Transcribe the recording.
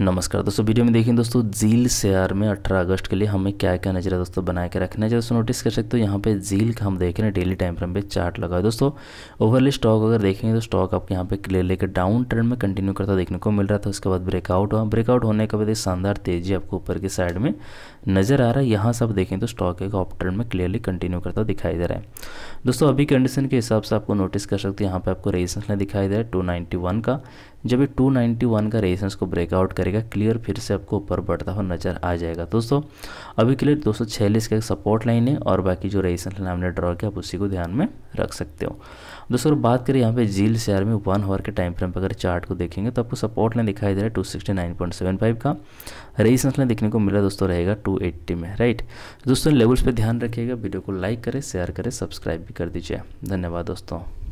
नमस्कार दोस्तों वीडियो में देखिए दोस्तों झील शेयर में 18 अगस्त के लिए हमें क्या क्या नजर दोस्तों बनाए के रखना है दोस्तों नोटिस कर सकते हो यहाँ पे झील का हम देख रहे हैं डेली टाइम फ्रेम पे चार्ट लगा है दोस्तों ओवरली स्टॉक अगर देखेंगे तो स्टॉक आपके यहाँ पे क्लियरली लेकर डाउन ट्रेंड में कंटिन्यू करता देखने को मिल रहा था उसके बाद ब्रेकआउट हुआ ब्रेकआउट होने के बाद एक शानदार तेजी आपको ऊपर की साइड में नजर आ रहा है यहाँ से आप देखें तो स्टॉक एक ऑप ट्रेंड में क्लियरली कंटिन्यू करता दिखाई दे रहा है दोस्तों अभी कंडीशन के हिसाब से आपको नोटिस कर सकते हो यहाँ पे आपको रेजिस्टेंस दिखाई दे रहा है टू का जब ये 291 का रेजिस्टेंस को ब्रेकआउट करेगा क्लियर फिर से आपको ऊपर बढ़ता हुआ नजर आ जाएगा दोस्तों अभी क्लियर दो सौ का सपोर्ट लाइन है और बाकी जो रेजिस्टेंस लाइन हमने ड्रॉ किया आप उसी को ध्यान में रख सकते हो दोस्तों बात करें यहाँ पे जील शेयर में वन आवर के टाइम फ्रेम पर अगर चार्ट को देखेंगे तो आपको सपोर्ट लाइन दिखाई दे रहा है two sixty nine point seven five का रेजिस्टेंस लाइन देखने को मिला दोस्तों रहेगा टू एट्टी में राइट दोस्तों लेवल्स पर ध्यान रखिएगा वीडियो को लाइक करें शेयर करें सब्सक्राइब भी कर दीजिए धन्यवाद दोस्तों